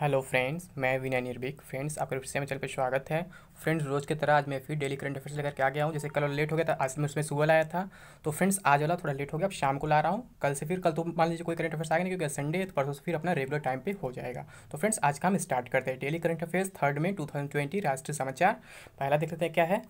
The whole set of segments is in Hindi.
हेलो फ्रेंड्स मैं विनय निर्भिक फ्रेंड्स आपका फिर से मेरे पर स्वागत है फ्रेंड्स रोज़ की तरह आज मैं फिर डेली करंट अफेयर्स लेकर के आ गया हूँ जैसे कल लेट हो गया था आज मैं उसमें सुबह लाया था तो फ्रेंड्स आज वाला थोड़ा लेट हो गया अब शाम को ला रहा हूँ कल से फिर कल तो मान लीजिए कोई करंट अफेयर्स आ गया क्योंकि संडे है तो परसों से फिर अपना रेगुलर टाइम पर हो जाएगा तो फ्रेंड्स आज का हम स्टार्ट करते हैं डेली करंट अफेयर्स थर्ड में टू राष्ट्रीय समाचार पहला देख लेते हैं क्या है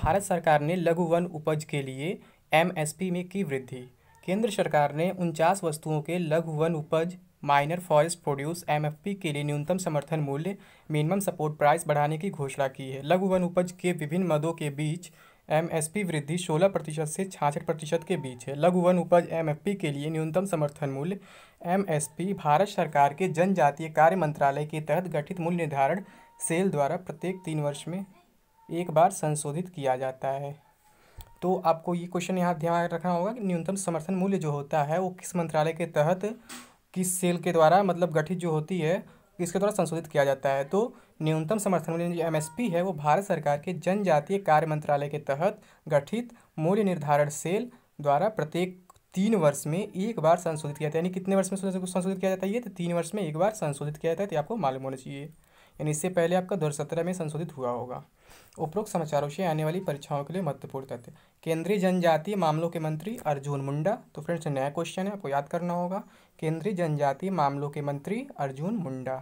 भारत सरकार ने लघु वन उपज के लिए एम में की वृद्धि केंद्र सरकार ने उनचास वस्तुओं के लघु वन उपज माइनर फॉरेस्ट प्रोड्यूस एम के लिए न्यूनतम समर्थन मूल्य मिनिमम सपोर्ट प्राइस बढ़ाने की घोषणा की है लघु वन उपज के विभिन्न मदों के बीच एम वृद्धि 16 प्रतिशत से छाछठ प्रतिशत के बीच है लघु वन उपज एम के लिए न्यूनतम समर्थन मूल्य एम भारत सरकार के जनजातीय कार्य मंत्रालय के तहत गठित मूल्य निर्धारण सेल द्वारा प्रत्येक तीन वर्ष में एक बार संशोधित किया जाता है तो आपको ये क्वेश्चन यहाँ ध्यान रखना होगा कि न्यूनतम समर्थन मूल्य जो होता है वो किस मंत्रालय के तहत किस सेल के द्वारा मतलब गठित जो होती है इसके द्वारा संशोधित किया जाता है तो न्यूनतम समर्थन मूल्य जो एमएसपी है वो भारत सरकार के जनजातीय कार्य मंत्रालय के तहत गठित मूल्य निर्धारण सेल द्वारा प्रत्येक तीन वर्ष में एक बार संशोधित किया जाता है यानी कितने वर्ष में संशोधित किया जाता है ये तो तीन वर्ष में एक बार संशोधित किया जाता है तो आपको मालूम होना चाहिए यानी इससे पहले आपका दो सत्रह में संशोधित हुआ होगा उपरोक्त समाचारों से आने वाली परीक्षाओं के लिए महत्वपूर्ण तथ्य केंद्रीय जनजातीय मामलों के मंत्री अर्जुन मुंडा तो फ्रेंड्स नया क्वेश्चन है आपको याद करना होगा केंद्रीय जनजातीय मामलों के मंत्री अर्जुन मुंडा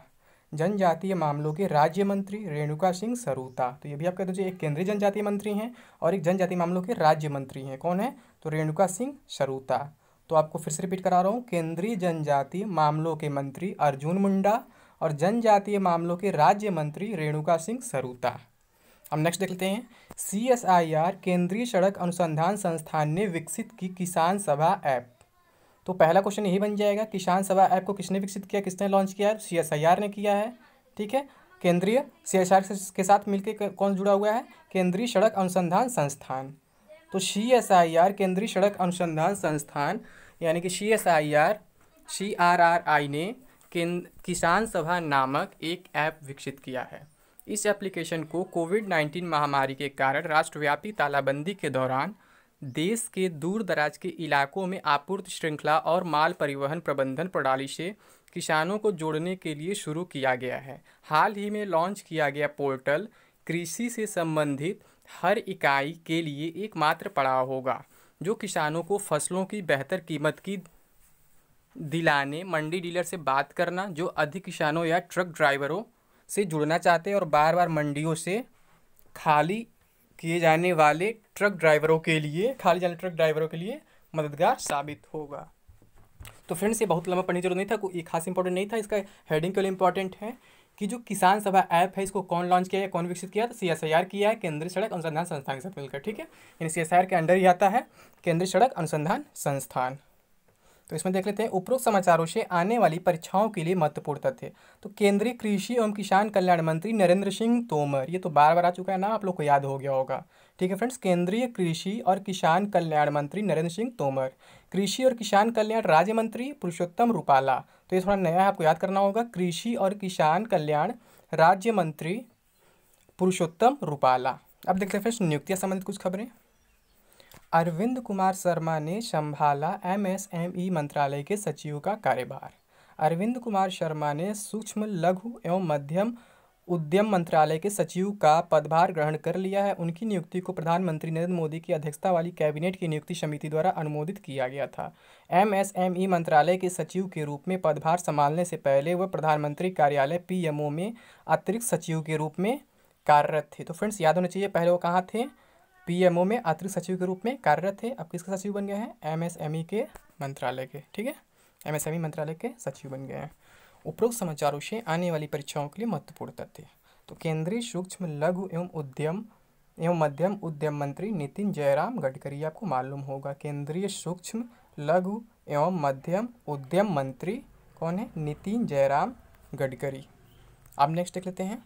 जनजातीय मामलों के राज्य मंत्री रेणुका सिंह सरूता तो ये भी आप कह दीजिए एक केंद्रीय जनजातीय मंत्री हैं और एक जनजातीय मामलों के राज्य मंत्री हैं कौन है तो रेणुका सिंह सरूता तो आपको फिर से रिपीट करा रहा हूँ केंद्रीय जनजातीय मामलों के मंत्री अर्जुन मुंडा और जनजातीय मामलों के राज्य मंत्री रेणुका सिंह सरूता हम नेक्स्ट देख लेते हैं सी केंद्रीय सड़क अनुसंधान संस्थान ने विकसित की किसान सभा ऐप तो पहला क्वेश्चन यही बन जाएगा किसान सभा ऐप को किसने विकसित किया किसने लॉन्च किया है सी ने किया है ठीक है केंद्रीय सी एस आर के साथ मिलकर कौन जुड़ा हुआ है केंद्रीय सड़क अनुसंधान संस्थान तो सी एस आई आर केंद्रीय सड़क अनुसंधान संस्थान यानी कि C S I R C R R I ने किसान सभा नामक एक ऐप विकसित किया है इस एप्लीकेशन को कोविड नाइन्टीन महामारी के कारण राष्ट्रव्यापी तालाबंदी के दौरान देश के दूर दराज के इलाकों में आपूर्ति श्रृंखला और माल परिवहन प्रबंधन प्रणाली से किसानों को जोड़ने के लिए शुरू किया गया है हाल ही में लॉन्च किया गया पोर्टल कृषि से संबंधित हर इकाई के लिए एकमात्र पड़ाव होगा जो किसानों को फसलों की बेहतर कीमत की दिलाने मंडी डीलर से बात करना जो अधिक किसानों या ट्रक ड्राइवरों से जुड़ना चाहते हैं और बार बार मंडियों से खाली किए जाने वाले ट्रक ड्राइवरों के लिए खाली जाने ट्रक ड्राइवरों के लिए मददगार साबित होगा तो फ्रेंड्स ये बहुत लंबा पढ़ने जरूरत नहीं था ये खास इंपॉर्टेंट नहीं था इसका हेडिंग के लिए इंपॉर्टेंट है कि जो किसान सभा ऐप है इसको कौन लॉन्च किया है कौन विकसित किया तो सी एस आई आर किया है केंद्रीय सड़क अनुसंधान संस्थान के साथ मिलकर ठीक है यानी सी एस आई आर के अंडर ही आता है केंद्रीय सड़क अनुसंधान संस्थान तो इसमें देख लेते हैं उपरोक्त समाचारों से आने वाली परीक्षाओं के लिए महत्वपूर्ण तथ्य तो केंद्रीय कृषि एवं किसान कल्याण मंत्री नरेंद्र सिंह तोमर ये तो बार बार आ चुका है ना आप लोग को याद हो गया होगा ठीक है फ्रेंड्स केंद्रीय कृषि और किसान कल्याण मंत्री नरेंद्र सिंह तोमर कृषि और किसान कल्याण राज्य मंत्री पुरुषोत्तम रूपाला तो ये थोड़ा नया है आपको याद करना होगा कृषि और किसान कल्याण राज्य मंत्री पुरुषोत्तम रूपाला अब देखते हैं फ्रेंड्स नियुक्तियाँ संबंधित कुछ खबरें अरविंद कुमार शर्मा ने संभाला एमएसएमई मंत्रालय के सचिव का कार्यभार अरविंद कुमार शर्मा ने सूक्ष्म लघु एवं मध्यम उद्यम मंत्रालय के सचिव का पदभार ग्रहण कर लिया है उनकी नियुक्ति को प्रधानमंत्री नरेंद्र मोदी की अध्यक्षता वाली कैबिनेट की नियुक्ति समिति द्वारा अनुमोदित किया गया था एमएसएमई मंत्रालय के सचिव के रूप में पदभार संभालने से पहले वह प्रधानमंत्री कार्यालय पीएमओ में अतिरिक्त सचिव के रूप में कार्यरत थे तो फ्रेंड्स याद होना चाहिए पहले वो कहाँ थे पीएमओ में आंतरिक सचिव के रूप में कार्यरत थे अब किसके सचिव बन गए हैं एमएसएमई के मंत्रालय के ठीक है एमएसएमई मंत्रालय के सचिव बन गए हैं उपरोक्त समाचारों से आने वाली परीक्षाओं के लिए महत्वपूर्ण तथ्य तो केंद्रीय सूक्ष्म लघु एवं उद्यम एवं मध्यम उद्यम मंत्री नितिन जयराम गडकरी आपको मालूम होगा केंद्रीय सूक्ष्म लघु एवं मध्यम उद्यम मंत्री कौन है नितिन जयराम गडकरी आप नेक्स्ट देख लेते हैं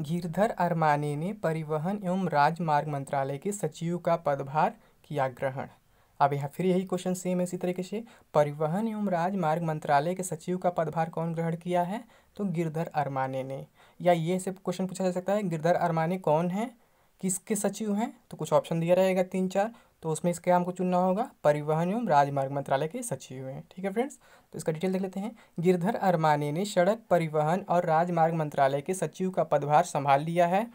गिरधर अरमानी ने परिवहन एवं राजमार्ग मंत्रालय के सचिव का पदभार किया ग्रहण अब यहाँ फिर यही क्वेश्चन सेम है इसी तरीके से परिवहन एवं राजमार्ग मंत्रालय के सचिव का पदभार कौन ग्रहण किया है तो गिरधर अरमाने ने या ये से क्वेश्चन पूछा जा सकता है गिरधर अरमाने कौन है किसके सचिव हैं तो कुछ ऑप्शन दिया रहेगा तीन चार तो उसमें इसके हमको चुनना होगा परिवहन एवं राजमार्ग मंत्रालय के सचिव हैं ठीक है फ्रेंड्स तो इसका डिटेल देख लेते हैं गिरधर अरमाने ने सड़क परिवहन और राजमार्ग मंत्रालय के सचिव का पदभार संभाल लिया है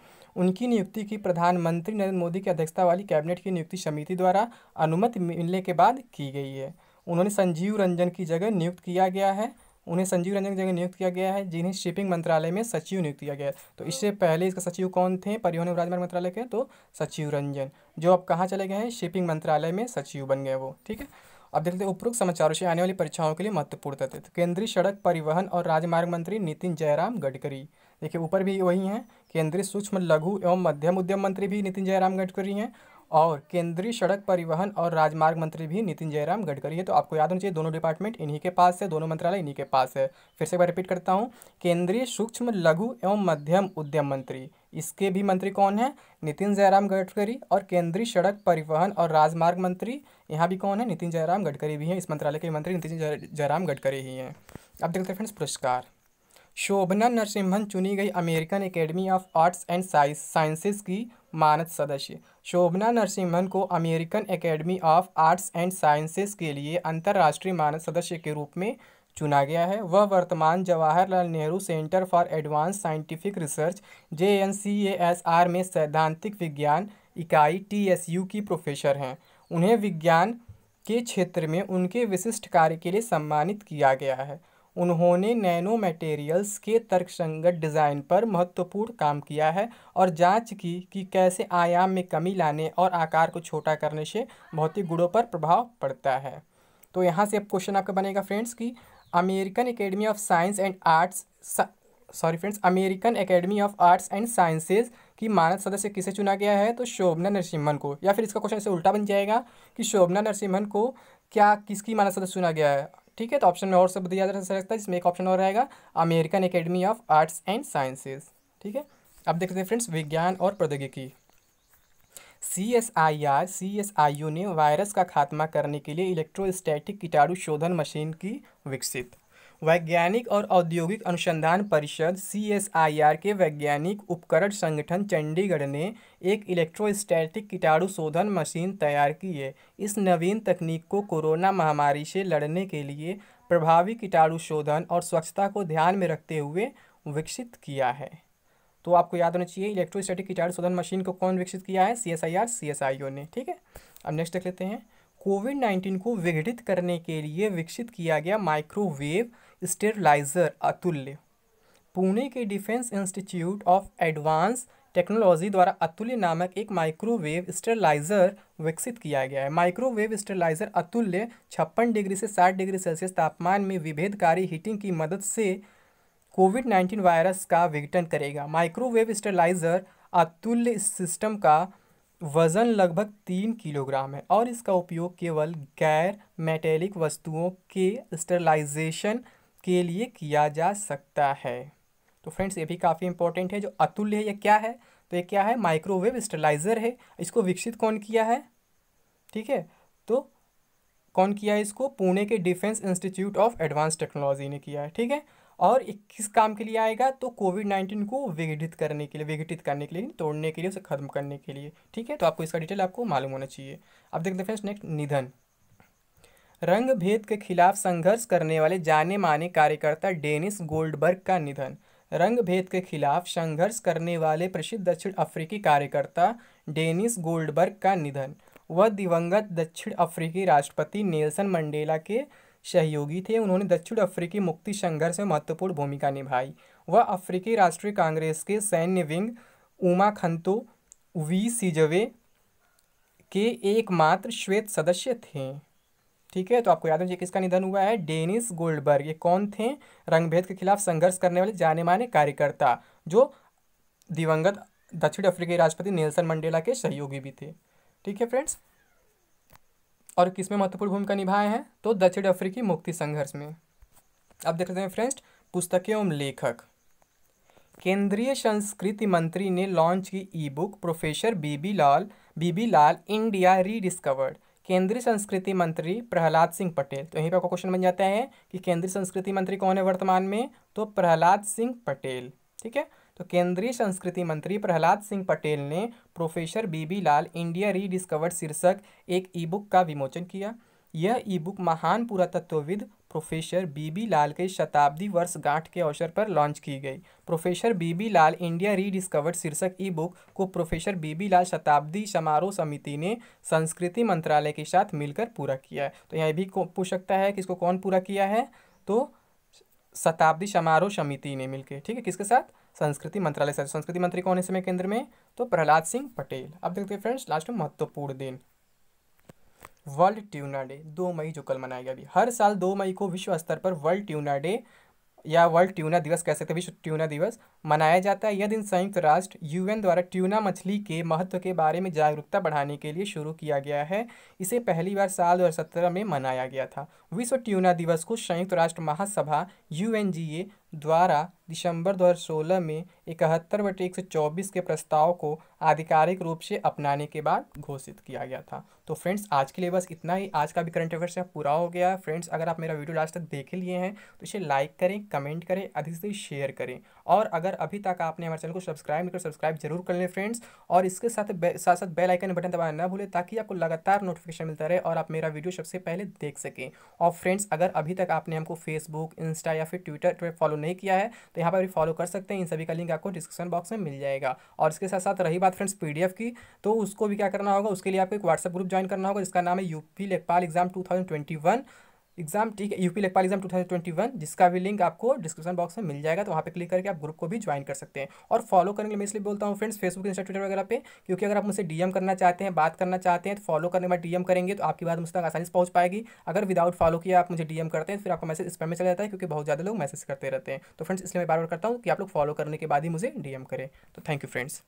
उनकी नियुक्ति की प्रधानमंत्री नरेंद्र मोदी की अध्यक्षता वाली कैबिनेट की नियुक्ति समिति द्वारा अनुमति मिलने के बाद की गई है उन्होंने संजीव रंजन की जगह नियुक्त किया गया है उन्हें संजीव रंजन की जगह नियुक्त किया गया है जिन्हें शिपिंग मंत्रालय में सचिव नियुक्त किया गया है तो हाँ। इससे पहले इसका सचिव कौन थे परिवहन एवं राजमार्ग मंत्रालय के तो सचिव रंजन जो अब कहाँ चले गए हैं शिपिंग मंत्रालय में सचिव बन गए वो ठीक है अब देखते हैं उपरोक्त समाचारों से आने वाली परीक्षाओं के लिए महत्वपूर्ण तथ्य तो केंद्रीय सड़क परिवहन और राजमार्ग मंत्री नितिन जयराम गडकरी देखिए ऊपर भी वही हैं केंद्रीय सूक्ष्म लघु एवं मध्यम उद्यम मंत्री भी नितिन जयराम गडकरी हैं और केंद्रीय सड़क परिवहन और राजमार्ग मंत्री भी नितिन जयराम गडकरी है तो आपको याद होना चाहिए दोनों डिपार्टमेंट इन्हीं के पास है दोनों मंत्रालय इन्हीं के पास है फिर से एक बार रिपीट करता हूँ केंद्रीय सूक्ष्म लघु एवं मध्यम उद्यम मंत्री इसके भी मंत्री कौन है नितिन जयराम गडकरी और केंद्रीय सड़क परिवहन और राजमार्ग मंत्री यहाँ भी कौन है नितिन जयराम गडकरी भी हैं इस मंत्रालय के मंत्री नितिन जयराम गडकरी ही हैं अब देखते हैं फ्रेंड्स पुरस्कार शोभना नरसिम्हन चुनी गई American Academy of Arts and Sciences की मानद सदस्य शोभना नरसिम्हन को American Academy of Arts and Sciences के लिए अंतर्राष्ट्रीय मानद सदस्य के रूप में चुना गया है वह वर्तमान Jawaharlal Nehru Centre for Advance Scientific Research J N C A S R में सैद्धांतिक विज्ञान इकाई टी एस यू की प्रोफेसर हैं उन्हें विज्ञान के क्षेत्र में उनके विशिष्ट कार्य के लिए सम्मानित किया गया है उन्होंने नैनो मटेरियल्स के तर्कसंगत डिज़ाइन पर महत्वपूर्ण काम किया है और जांच की कि कैसे आयाम में कमी लाने और आकार को छोटा करने से भौतिक गुणों पर प्रभाव पड़ता है तो यहाँ से अब क्वेश्चन आपका बनेगा फ्रेंड्स कि American Academy of Science and Arts sorry friends American Academy of Arts and Sciences की मानद सदस्य किसे चुना गया है तो शोभना नरसिम्हन को या फिर इसका क्वेश्चन ऐसे उल्टा बन जाएगा कि शोभना नरसिम्हन को क्या किसकी मानद सदस्य चुना गया है ठीक है तो ऑप्शन में और सब दिया जा सकता है जिसमें एक ऑप्शन और रहेगा American Academy of Arts and Sciences ठीक है अब देखते हैं फ्रेंड्स विज्ञान और प्रौद्योगिकी C S I R C S I U ने वायरस का खात्मा करने के लिए इलेक्ट्रोस्टैटिक कीटाणु शोधन मशीन की विकसित वैज्ञानिक और औद्योगिक अनुसंधान परिषद सीएसआईआर के वैज्ञानिक उपकरण संगठन चंडीगढ़ ने एक इलेक्ट्रोस्टैटिक कीटाणु शोधन मशीन तैयार की है इस नवीन तकनीक को कोरोना महामारी से लड़ने के लिए प्रभावी कीटाणु शोधन और स्वच्छता को ध्यान में रखते हुए विकसित किया है तो आपको याद होना चाहिए इलेक्ट्रोस्टैटिक कीटाणु शोधन मशीन को कौन विकसित किया है C S I R C S I O ने ठीक है अब नेक्स्ट देख लेते हैं कोविड नाइन्टीन को विघटित करने के लिए विकसित किया गया माइक्रोवेव स्टेरलाइजर अतुल्य पुणे के Defence Institute of Advance Technology द्वारा अतुल्य नामक एक माइक्रोवेव स्टेरलाइजर विकसित किया गया है माइक्रोवेव स्टेरलाइजर अतुल्य छप्पन डिग्री से साठ डिग्री सेल्सियस तापमान में विभेदकारी हीटिंग की मदद से कोविड नाइन्टीन वायरस का विघटन करेगा माइक्रोवेव स्टेरलाइजर अतुल्य सिस्टम का वज़न लगभग तीन किलोग्राम है और इसका उपयोग केवल गैर मेटेलिक वस्तुओं के स्टेरलाइजेशन के लिए किया जा सकता है तो फ्रेंड्स ये भी काफ़ी इंपॉर्टेंट है जो अतुल्य है ये क्या है तो ये क्या है माइक्रोवेव स्टेलाइजर है इसको विकसित कौन किया है ठीक है तो कौन किया है इसको पुणे के Defence Institute of Advance Technology ने किया है ठीक है और किस काम के लिए आएगा तो कोविड नाइन्टीन को विघटित करने के लिए विघटित करने के लिए तोड़ने के लिए उसे खत्म करने के लिए ठीक है तो आपको इसका डिटेल आपको मालूम होना चाहिए अब देखते हैं फ्रेंड्स नेक्स्ट निधन रंग भेद के खिलाफ संघर्ष करने वाले जाने माने कार्यकर्ता डेनिस गोल्डबर्ग का निधन रंग भेद के खिलाफ संघर्ष करने वाले प्रसिद्ध दक्षिण अफ्रीकी कार्यकर्ता डेनिस गोल्डबर्ग का निधन वह दिवंगत दक्षिण अफ्रीकी राष्ट्रपति नेल्सन मंडेला के सहयोगी थे उन्होंने दक्षिण अफ्रीकी मुक्ति संघर्ष में महत्वपूर्ण भूमिका निभाई वह अफ्रीकी राष्ट्रीय कांग्रेस के सैन्य wing Umkhonto we Sizwe के एकमात्र श्वेत सदस्य थे ठीक है तो आपको याद होना किसका निधन हुआ है डेनिस गोल्डबर्ग ये कौन थे रंगभेद के खिलाफ संघर्ष करने वाले जाने माने कार्यकर्ता जो दिवंगत दक्षिण अफ्रीकी राष्ट्रपति नेल्सन मंडेला के सहयोगी भी थे ठीक है फ्रेंड्स और किसमें महत्वपूर्ण भूमिका निभाए हैं तो दक्षिण अफ्रीकी मुक्ति संघर्ष में अब देख लेते हैं फ्रेंड्स पुस्तकें एवं लेखक केंद्रीय संस्कृति मंत्री ने लॉन्च की ebook professor B B Lal B B Lal India Rediscovered केंद्रीय संस्कृति मंत्री प्रहलाद सिंह पटेल तो यहीं पर आपका क्वेश्चन बन जाता है कि केंद्रीय संस्कृति मंत्री कौन है वर्तमान में तो प्रहलाद सिंह पटेल ठीक है तो केंद्रीय संस्कृति मंत्री प्रहलाद सिंह पटेल ने professor B B Lal India Rediscovered शीर्षक एक ई बुक का विमोचन किया यह ई बुक महान पुरातत्वविद प्रोफेसर बीबी लाल के शताब्दी वर्षगांठ के अवसर पर लॉन्च की गई professor B B Lal India Rediscovered शीर्षक ई बुक को प्रोफेसर बीबी लाल शताब्दी समारोह समिति ने संस्कृति मंत्रालय के साथ मिलकर पूरा किया है तो यहाँ भी पूछ सकता है कि इसको कौन पूरा किया है तो शताब्दी समारोह समिति ने मिलकर ठीक है किसके साथ संस्कृति मंत्रालय साथ संस्कृति मंत्री कौन है समय केंद्र में तो प्रहलाद सिंह पटेल अब देखते हैं फ्रेंड्स लास्ट में महत्वपूर्ण दिन वर्ल्ड ट्यूना डे दो मई जो कल मनाया गया अभी हर साल दो मई को विश्व स्तर पर वर्ल्ड ट्यूना डे या वर्ल्ड ट्यूना दिवस कह सकते हैं विश्व ट्यूना दिवस मनाया जाता है यह दिन संयुक्त राष्ट्र यूएन द्वारा ट्यूना मछली के महत्व के बारे में जागरूकता बढ़ाने के लिए शुरू किया गया है इसे पहली बार साल दो में मनाया गया था विश्व ट्यूना दिवस को संयुक्त राष्ट्र महासभा यू द्वारा दिसंबर 2016 में इकहत्तर बटे एक सौ चौबीस के प्रस्ताव को आधिकारिक रूप से अपनाने के बाद घोषित किया गया था तो फ्रेंड्स आज के लिए बस इतना ही आज का भी करंट अफेयर्स पूरा हो गया फ्रेंड्स अगर आप मेरा वीडियो लास्ट तक देख लिए हैं तो इसे लाइक करें कमेंट करें अधिक से शेयर करें और अगर अभी तक आपने हमारे चैनल को सब्सक्राइब नहीं कर सब्सक्राइब जरूर कर लें फ्रेंड्स और इसके साथ साथ साथ बेल आइकन बटन दबाना ना भूलें ताकि आपको लगातार नोटिफिकेशन मिलता रहे और आप मेरा वीडियो सबसे पहले देख सकें और फ्रेंड्स अगर अभी तक आपने हमको फेसबुक इंस्टा या फिर ट्विटर पर फॉलो नहीं किया है तो यहाँ पर भी फॉलो कर सकते हैं इन सभी का लिंक आपको डिस्क्रिप्शन बॉक्स में मिल जाएगा और इसके साथ साथ रही बात फ्रेंड्स पी की तो उसको भी क्या करना होगा उसके लिए आपको एक व्हाट्सअप ग्रुप ज्वाइन करना होगा जिसका नाम है यूपी लेखपाल एग्जाम टू एग्जाम ठीक है यूपी लेखपाल एग्जाम 2021 जिसका भी लिंक आपको डिस्क्रिप्शन बॉक्स में मिल जाएगा तो वहाँ पे क्लिक करके आप ग्रुप को भी ज्वाइन कर सकते हैं और फॉलो करने के लिए मैं इसलिए बोलता हूँ फ्रेंड्स फेसबुक इंस्टा ट्विटर वगैरह पे क्योंकि अगर आप मुझसे डीएम करना चाहते हैं बात करना चाहते हैं तो फॉलो करने के बाद डीएम करेंगे तो आपकी बात मुझ तक आसानी से पहुंच पाएगी अगर विदाउट फॉलो किया आप मुझे डीएम करते हैं तो फिर आपका मैसेज स्पैम में चला जाता है क्योंकि बहुत ज़्यादा लोग मैसेज करते रहते हैं तो फ्रेंड्स इसलिए मैं बार बार करता हूँ कि आप लोग फॉलो करने के बाद ही मुझे डीएम करें तो थैंक यू फ्रेंड्स